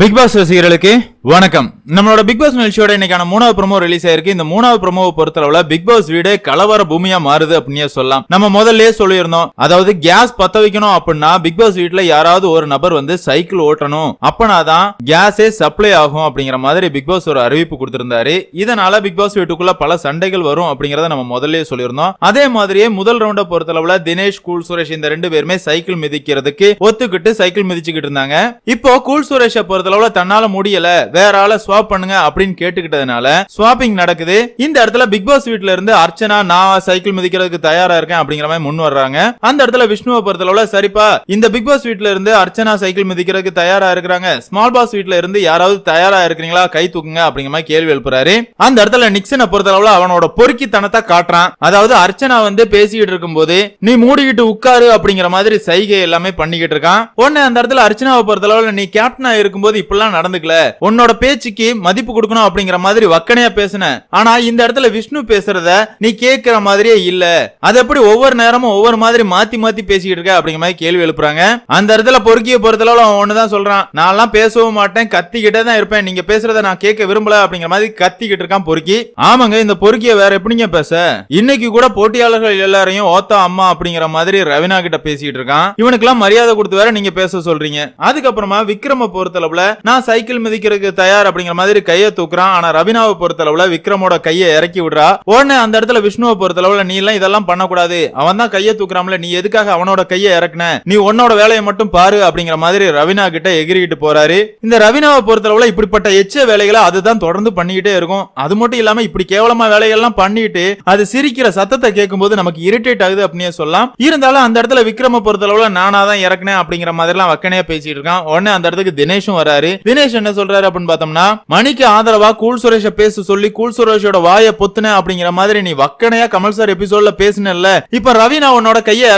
big pass ரசிகர்களுக்கு வணக்கம் நம்மளோட பிக் பாஸ் நிகழ்ச்சியோட இன்னைக்கான மூணாவது பிரமோ ரிலீஸ் ஆயிருக்கு இந்த மூணாவது ப்ரமோவை பொறுத்தளவுல பிக் பாஸ் வீடு கலவர பூமியா மாறுது அப்படின்னு சொல்லலாம் நம்ம முதல்ல சொல்லியிருந்தோம் அதாவது கேஸ் பத்த வைக்கணும் அப்படின்னா பிக் பாஸ் வீட்டுல யாராவது ஒரு நபர் வந்து சைக்கிள் ஓட்டணும் அப்பனாதான் கேஸே சப்ளை ஆகும் அப்படிங்கிற மாதிரி பிக் பாஸ் ஒரு அறிவிப்பு கொடுத்திருந்தாரு இதனால பிக் பாஸ் வீட்டுக்குள்ள பல சண்டைகள் வரும் அப்படிங்கறத நம்ம முதல்ல சொல்லியிருந்தோம் அதே மாதிரியே முதல் ரவுண்டை பொறுத்தளவுல தினேஷ் கூல் சுரேஷ் இந்த ரெண்டு பேருமே சைக்கிள் மிதிக்கிறதுக்கு ஒத்துக்கிட்டு சைக்கிள் மிதிச்சுக்கிட்டு இருந்தாங்க இப்போ கூல் சுரேஷை பொறுத்தளவுல தன்னால முடியல வேற ஆள ஸ்வாப் பண்ணுங்க அப்படின்னு கேட்டுக்கிட்டதுனால ஸ்வாப்பிங் நடக்குது இந்த இடத்துல பிக் பாஸ் வீட்ல இருந்து அர்ச்சனா நான் சைக்கிள் மிதிக்கிறதுக்கு தயாரா இருக்கேன் அப்படிங்கிற மாதிரி முன் வர்றாங்க அந்த இடத்துல விஷ்ணுவை பொறுத்தளவுல சரிப்பா இந்த பிக் பாஸ் வீட்ல இருந்து அர்ச்சனா சைக்கிள் மிதிக்கிறதுக்கு தயாரா இருக்கிறாங்க ஸ்மால் பாஸ் வீட்ல இருந்து யாராவது தயாரா இருக்கிறீங்களா கை தூக்குங்க அப்படிங்கிற மாதிரி கேள்வி எழுப்புறாரு அந்த இடத்துல நிக்சனை பொறுத்தளவுல அவனோட பொறுக்கித்தனத்தை காட்டுறான் அதாவது அர்ச்சனா வந்து பேசிக்கிட்டு இருக்கும்போது நீ மூடிக்கிட்டு உட்காரு அப்படிங்கிற மாதிரி சைகை எல்லாமே பண்ணிக்கிட்டு இருக்கான் உடனே அந்த இடத்துல அர்ச்சனாவை பொறுத்தளவுல நீ கேப்டனா இருக்கும் போது இப்பெல்லாம் நடந்துக்கல உன்னோட உன்னோட பேச்சுக்கு மதிப்பு கொடுக்கணும் அப்படிங்கிற மாதிரி வக்கனையா பேசுன ஆனா இந்த இடத்துல விஷ்ணு பேசுறத நீ கேட்கிற மாதிரியே இல்ல அது எப்படி ஒவ்வொரு நேரமும் ஒவ்வொரு மாதிரி மாத்தி மாத்தி பேசிக்கிட்டு இருக்க அப்படிங்கிற மாதிரி கேள்வி எழுப்புறாங்க அந்த இடத்துல பொறுக்கிய பொறுத்தளவு அவன் ஒண்ணுதான் சொல்றான் நான்லாம் பேசவும் மாட்டேன் கத்திக்கிட்டே தான் இருப்பேன் நீங்க பேசுறத நான் கேட்க விரும்பல அப்படிங்கிற மாதிரி கத்திக்கிட்டு இருக்கான் பொறுக்கி ஆமாங்க இந்த பொறுக்கிய வேற எப்படிங்க பேச இன்னைக்கு கூட போட்டியாளர்கள் எல்லாரையும் ஓத்தா அம்மா அப்படிங்கிற மாதிரி ரவினா கிட்ட பேசிட்டு இருக்கான் இவனுக்கு மரியாதை கொடுத்து வேற நீங்க பேச சொல்றீங்க அதுக்கப்புறமா விக்ரம பொறுத்தளவுல நான் சைக்கிள் மிதிக்கிறதுக்கு தயார் அப்படிங்கிற மாதிரி கையை தூக்குறான் ஆனா ரவினாவை பொறுத்தளவுல விக்ரமோட கையை இறக்கி விடுறா உடனே அந்த இடத்துல விஷ்ணுவை பொறுத்தளவுல நீ எல்லாம் இதெல்லாம் பண்ணக்கூடாது அவன் தான் கையை தூக்குறான்ல நீ எதுக்காக அவனோட கையை இறக்குன நீ உன்னோட வேலையை மட்டும் பாரு அப்படிங்கிற மாதிரி ரவினா கிட்ட எகிரிக்கிட்டு போறாரு இந்த ரவினாவை பொறுத்தளவுல இப்படிப்பட்ட எச்ச வேலைகளை அதுதான் தொடர்ந்து பண்ணிக்கிட்டே இருக்கும் அது மட்டும் இல்லாம இப்படி கேவலமா வேலைகள்லாம் பண்ணிட்டு அது சிரிக்கிற சத்தத்தை கேட்கும்போது நமக்கு இரிட்டேட் ஆகுது அப்படின்னே சொல்லலாம் இருந்தாலும் அந்த இடத்துல விக்ரம பொறுத்தளவுல நானா தான் இறக்குனேன் அப்படிங்கிற மாதிரி எல்லாம் வக்கனையா பேசிட்டு இருக்கான் உடனே அந்த இடத்துக்கு தினேஷும் வராரு தினேஷ் என்ன சொல்றாரு அப்படின்னு பார்த்தோம்னா மணிக்கு ஆதரவா கூல் சுரேஷ பேச சொல்லி கூல் சுரேஷோட வாய பொத்துன அப்படிங்கிற மாதிரி நீ வக்கனையா கமல் சார் எபிசோட்ல பேசினல்ல இப்ப ரவீனா உன்னோட கையை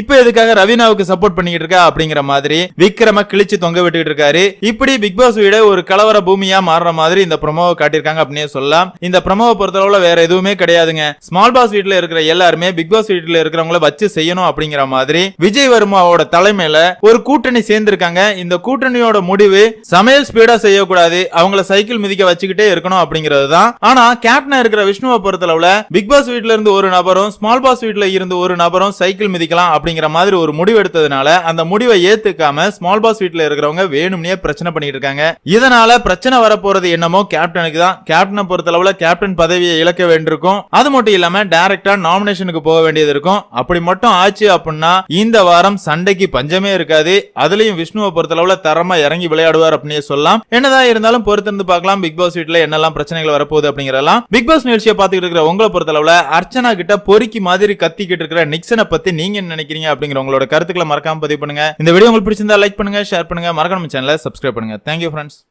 இப்ப எதுக்காக ரவீனாவுக்கு சப்போர்ட் அப்படிங்கிற மாதிரி விக்ரம கிழிச்சு தொங்க இருக்காரு இப்படி பிக் பாஸ் வீட ஒரு கலவர பூமியா மாறுற மாதிரி இந்த ப்ரொமோவை காட்டியிருக்காங்க அப்படின்னு சொல்லலாம் இந்த பொறுத்த பொறுத்தளவுல வேற எதுவுமே கிடையாதுங்க ஸ்மால் பாஸ் வீட்டுல இருக்கிற எல்லாருமே பிக் பாஸ் வீட்டுல இருக்கிறவங்கள வச்சு செய்யணும் அப்படிங்கிற மாதிரி விஜய் வர்மாவோட தலைமையில ஒரு கூட்டணி சேர்ந்திருக்காங்க இந்த கூட்டணியோட முடிவு சமையல் ஸ்பீடா செய்ய செய்யக்கூடாது அவங்கள சைக்கிள் மிதிக்க வச்சுக்கிட்டே இருக்கணும் அப்படிங்கிறது தான் ஆனா கேப்டனா இருக்கிற விஷ்ணுவை பொறுத்தளவுல பிக் பாஸ் வீட்ல இருந்து ஒரு நபரும் ஸ்மால் பாஸ் வீட்ல இருந்து ஒரு நபரும் சைக்கிள் மிதிக்கலாம் அப்படிங்கிற மாதிரி ஒரு முடிவு எடுத்ததுனால அந்த முடிவை ஏத்துக்காம ஸ்மால் பாஸ் வீட்ல இருக்கிறவங்க வேணும்னே பிரச்சனை பண்ணிட்டு இருக்காங்க இதனால பிரச்சனை வரப்போறது என்னமோ கேப்டனுக்கு தான் கேப்டனை பொறுத்தளவுல கேப்டன் பதவியை இழக்க வேண்டியிருக்கும் அது மட்டும் இல்லாம டைரக்டா நாமினேஷனுக்கு போக வேண்டியது இருக்கும் அப்படி மட்டும் ஆச்சு அப்படின்னா இந்த வாரம் சண்டைக்கு பஞ்சமே இருக்காது அதுலயும் விஷ்ணுவை பொறுத்தளவுல தரமா இறங்கி விளையாடுவார் அப்படின்னு சொல்லலாம் என்னதான் என்னதான் இருந்தாலும் பொறுத்திருந்து பார்க்கலாம் பிக் பாஸ் வீட்டுல என்னெல்லாம் பிரச்சனைகள் வரப்போகுது அப்படிங்கறதெல்லாம் பிக் பாஸ் நிகழ்ச்சியை பார்த்துக்கிட்டு இருக்கிற உங்களை பொறுத்தளவுல அர்ச்சனா கிட்ட பொறுக்கி மாதிரி கத்திக்கிட்டு இருக்கிற நிக்சனை பத்தி நீங்க என்ன நினைக்கிறீங்க அப்படிங்கிற உங்களோட கருத்துக்களை மறக்காம பதிவு பண்ணுங்க இந்த வீடியோ உங்களுக்கு பிடிச்சிருந்தா லைக் பண்ணுங்க ஷேர் பண்ணுங்க மறக்காம சேனலை சப்ஸ்கிரைப் பண்ணுங்க தேங்க்யூ ஃப்ரெண்ட்ஸ்